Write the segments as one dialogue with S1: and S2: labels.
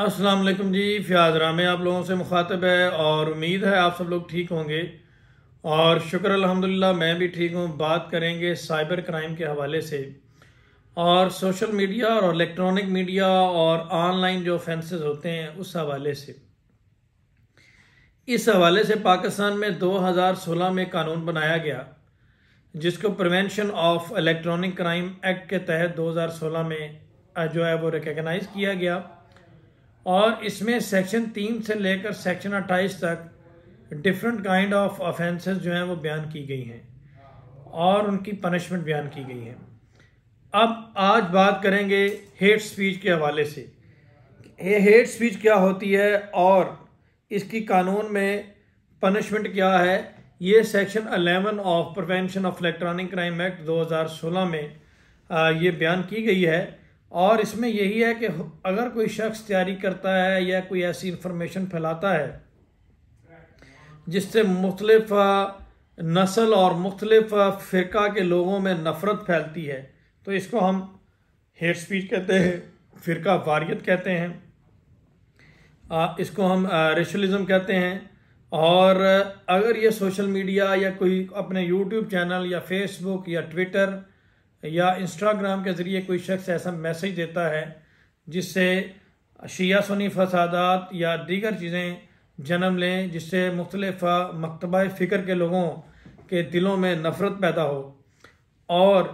S1: असलम जी फ्याजरा में आप लोगों से मुखातब है और उम्मीद है आप सब लोग ठीक होंगे और शुक्र अल्हम्दुलिल्लाह मैं भी ठीक हूँ बात करेंगे साइबर क्राइम के हवाले से और सोशल मीडिया और इलेक्ट्रॉनिक मीडिया और ऑनलाइन जो ऑफेंसेस होते हैं उस हवाले से इस हवाले से पाकिस्तान में 2016 में कानून बनाया गया जिसको prevention of electronic crime act के तहत 2016 में जो है वो रिकगनाइज़ किया गया और इसमें सेक्शन तीन से लेकर सेक्शन अट्ठाईस तक डिफरेंट काइंड ऑफ ऑफेंसेस जो हैं वो बयान की गई हैं और उनकी पनिशमेंट बयान की गई है अब आज बात करेंगे हेट स्पीच के हवाले से ये हेट स्पीच क्या होती है और इसकी कानून में पनिशमेंट क्या है ये section 11 of prevention of electronic crime act 2016 में ये बयान की गई है और इसमें यही है कि अगर कोई शख्स तैयारी करता है या कोई ऐसी इंफॉर्मेशन फैलाता है जिससे मुख्तलफ़ नस्ल और मुख्तलफ़ फ़िरका के लोगों में नफ़रत फैलती है तो इसको हम हेट स्पीच कहते हैं फ़िरका वारियत कहते हैं इसको हम रेशलिज़म कहते हैं और अगर ये सोशल मीडिया या कोई अपने यूट्यूब चैनल या फेसबुक या ट्विटर या इंस्टाग्राम के ज़रिए कोई शख्स ऐसा मैसेज देता है जिससे शिया सुनी फसादात या दीगर चीज़ें जन्म लें जिससे मुख्तलफ़ मकतबा फ़िक्र के लोगों के दिलों में नफ़रत पैदा हो और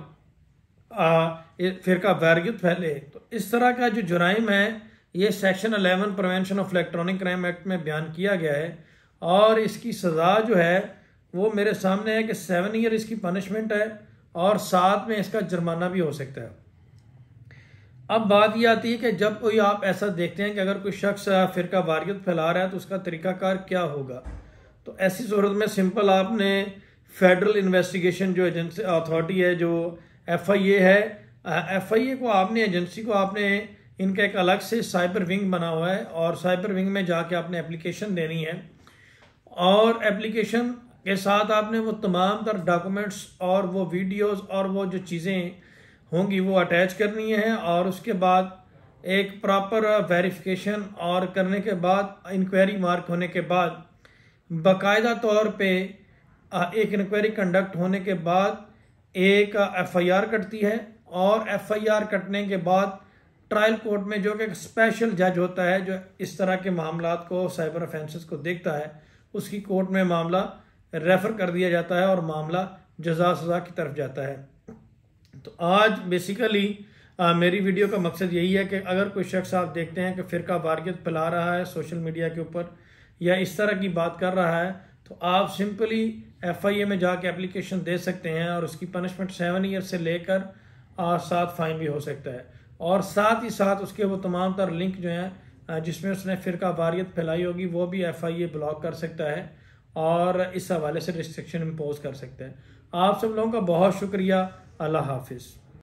S1: फिर वैरगत फैले तो इस तरह का जो जुराइम है ये section eleven prevention of electronic crime act में बयान किया गया है और इसकी सज़ा जो है वो मेरे सामने है कि सेवन ईयर इसकी पनिशमेंट है और साथ में इसका जुर्माना भी हो सकता है अब बात यह आती है कि जब कोई आप ऐसा देखते हैं कि अगर कोई शख्स फ़िरका वारियत फैला रहा है तो उसका तरीकाकार क्या होगा तो ऐसी सूरत में सिंपल आपने फेडरल इन्वेस्टिगेशन जो एजेंसी अथॉरिटी है जो एफ आई ए है एफ आई ए को आपने एजेंसी को आपने इनका एक अलग से साइबर विंग बना हुआ है और साइबर विंग में जाके आपने एप्लीकेशन देनी है और एप्लीकेशन के साथ आपने वो तमाम तर डॉक्यूमेंट्स और वो वीडियोस और वो जो चीज़ें होंगी वो अटैच करनी है और उसके बाद एक प्रॉपर वेरिफिकेशन और करने के बाद इंक्वायरी मार्क होने के बाद बाकायदा तौर पे एक इंक्वायरी कंडक्ट होने के बाद एक एफआईआर कटती है और एफआईआर कटने के बाद ट्रायल कोर्ट में जो कि स्पेशल जज होता है जो इस तरह के मामला को साइबर ऑफेंसेस को देखता है उसकी कोर्ट में मामला रेफ़र कर दिया जाता है और मामला जजा सज़ा की तरफ जाता है तो आज बेसिकली आ, मेरी वीडियो का मकसद यही है कि अगर कोई शख्स आप देखते हैं कि फ़िरका वारियत फैला रहा है सोशल मीडिया के ऊपर या इस तरह की बात कर रहा है तो आप सिंपली एफ आई ए में जाके एप्लीकेशन दे सकते हैं और उसकी पनिशमेंट सेवन ईयर से लेकर और साथ फाइन भी हो सकता है और साथ ही साथ उसके वो तमाम तर लिंक जो हैं जिसमें उसने फ़िरका वारियत फैलाई होगी वो भी एफ आई ए ब्लॉक कर सकता है और इस हवाले से रिस्ट्रिक्शन इम्पोज कर सकते हैं आप सब लोगों का बहुत शुक्रिया अल्लाह हाफिज़